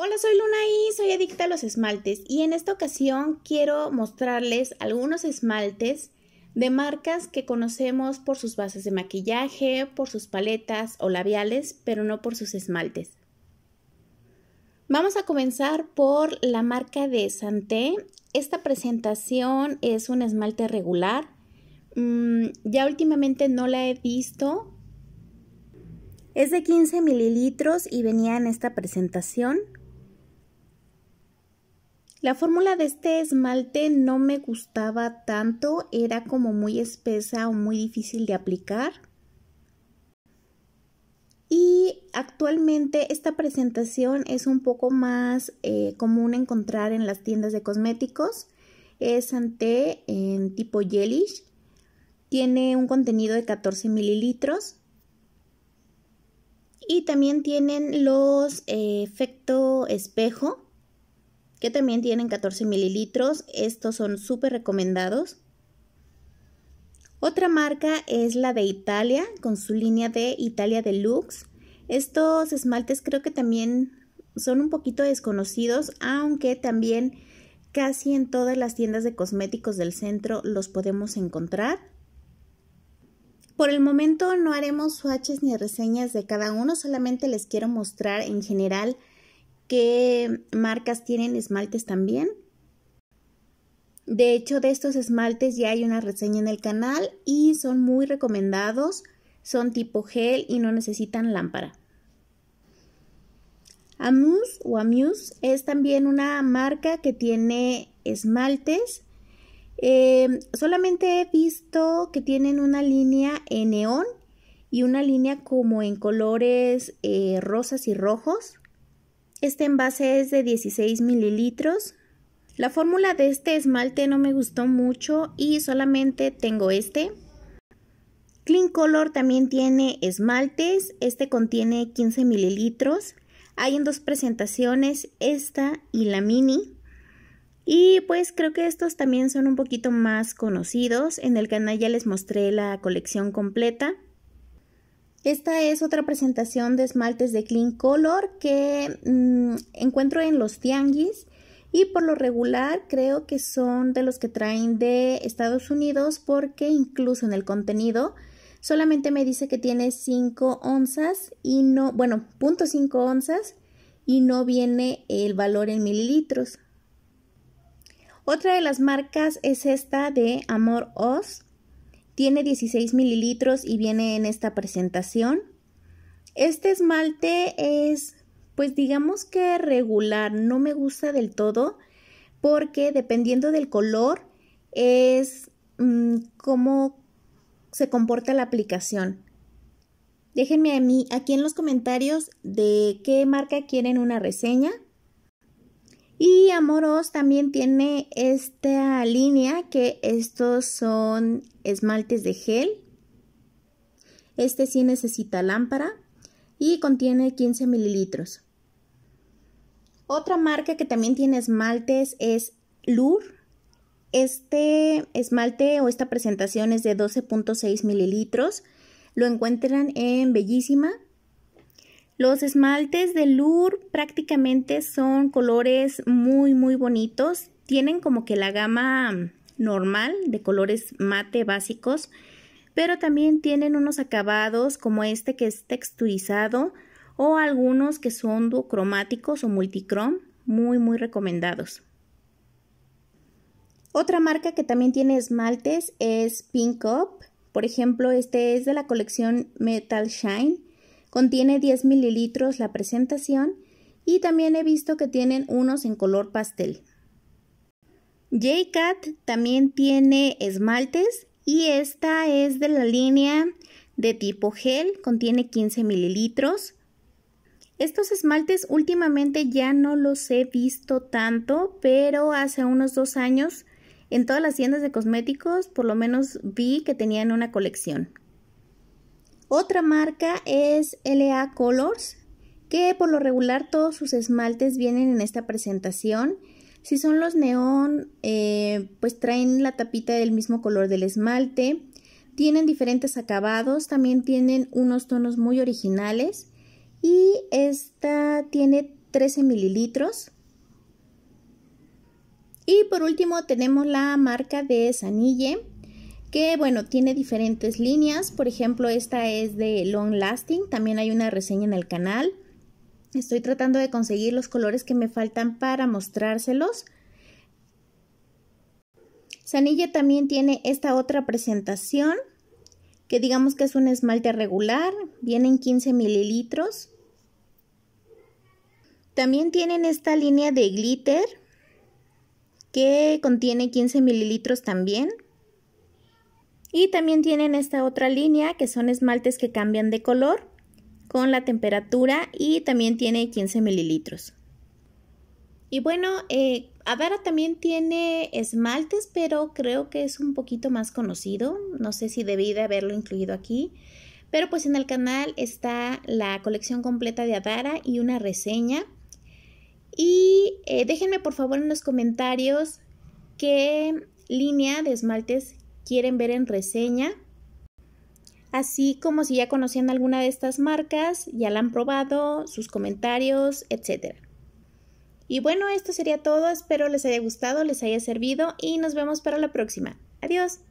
Hola, soy Luna y soy adicta a los esmaltes y en esta ocasión quiero mostrarles algunos esmaltes de marcas que conocemos por sus bases de maquillaje, por sus paletas o labiales, pero no por sus esmaltes. Vamos a comenzar por la marca de Santé. Esta presentación es un esmalte regular. Mm, ya últimamente no la he visto. Es de 15 mililitros y venía en esta presentación. La fórmula de este esmalte no me gustaba tanto, era como muy espesa o muy difícil de aplicar. Y actualmente esta presentación es un poco más eh, común encontrar en las tiendas de cosméticos. Es Ante en tipo gelish. Tiene un contenido de 14 mililitros. Y también tienen los efectos eh, efecto espejo que también tienen 14 mililitros. Estos son súper recomendados. Otra marca es la de Italia, con su línea de Italia Deluxe. Estos esmaltes creo que también son un poquito desconocidos, aunque también casi en todas las tiendas de cosméticos del centro los podemos encontrar. Por el momento no haremos swatches ni reseñas de cada uno, solamente les quiero mostrar en general qué marcas tienen esmaltes también. De hecho, de estos esmaltes ya hay una reseña en el canal y son muy recomendados. Son tipo gel y no necesitan lámpara. Amuse o Amuse es también una marca que tiene esmaltes. Em, solamente he visto que tienen una línea en neón y una línea como en colores eh, rosas y rojos. Este envase es de 16 mililitros. La fórmula de este esmalte no me gustó mucho y solamente tengo este. Clean Color también tiene esmaltes, este contiene 15 mililitros. Hay en dos presentaciones, esta y la mini. Y pues creo que estos también son un poquito más conocidos. En el canal ya les mostré la colección completa. Esta es otra presentación de esmaltes de Clean Color que mm, encuentro en los tianguis y por lo regular creo que son de los que traen de Estados Unidos porque incluso en el contenido solamente me dice que tiene 5 onzas y no, bueno, 0.5 onzas y no viene el valor en mililitros. Otra de las marcas es esta de Amor Oz tiene 16 mililitros y viene en esta presentación. Este esmalte es, pues digamos que regular, no me gusta del todo porque dependiendo del color es mm, cómo se comporta la aplicación. Déjenme a mí aquí en los comentarios de qué marca quieren una reseña. Y Amoros también tiene esta línea que estos son esmaltes de gel. Este sí necesita lámpara y contiene 15 mililitros. Otra marca que también tiene esmaltes es Lur. Este esmalte o esta presentación es de 12.6 mililitros. Lo encuentran en Bellísima los esmaltes de Lur prácticamente son colores muy, muy bonitos. Tienen como que la gama mm, normal de colores mate básicos, pero también tienen unos acabados como este que es texturizado o algunos que son duocromáticos o multicrom, muy, muy recomendados. Otra marca que también tiene esmaltes es Pink Up. Por ejemplo, este es de la colección Metal Shine Contiene 10 mililitros la presentación y también he visto que tienen unos en color pastel. J-Cat también tiene esmaltes y esta es de la línea de tipo gel, contiene 15 mililitros. Estos esmaltes últimamente ya no los he visto tanto, pero hace unos dos años en todas las tiendas de cosméticos por lo menos vi que tenían una colección. Otra marca es LA Colors, que por lo regular todos sus esmaltes vienen en esta presentación. Si son los neón, eh, pues traen la tapita del mismo color del esmalte. Tienen diferentes acabados, también tienen unos tonos muy originales. Y esta tiene 13 mililitros. Y por último tenemos la marca de Sanille que bueno, tiene diferentes líneas, por ejemplo, esta es de Long Lasting, también hay una reseña en el canal. Estoy tratando de conseguir los colores que me faltan para mostrárselos. Sanilla también tiene esta otra presentación, que digamos que es un esmalte regular, vienen 15 mililitros. También tienen esta línea de glitter, que contiene 15 mililitros también. Y también tienen esta otra línea que son esmaltes que cambian de color con la temperatura y también tiene 15 mililitros. Y bueno, eh, Adara también tiene esmaltes, pero creo que es un poquito más conocido. No sé si debí de haberlo incluido aquí. Pero pues en el canal está la colección completa de Adara y una reseña. Y eh, déjenme por favor en los comentarios qué línea de esmaltes quieren ver en reseña. Así como si ya conocían alguna de estas marcas, ya la han probado, sus comentarios, etcétera. Y bueno, esto sería todo, espero les haya gustado, les haya servido y nos vemos para la próxima. Adiós.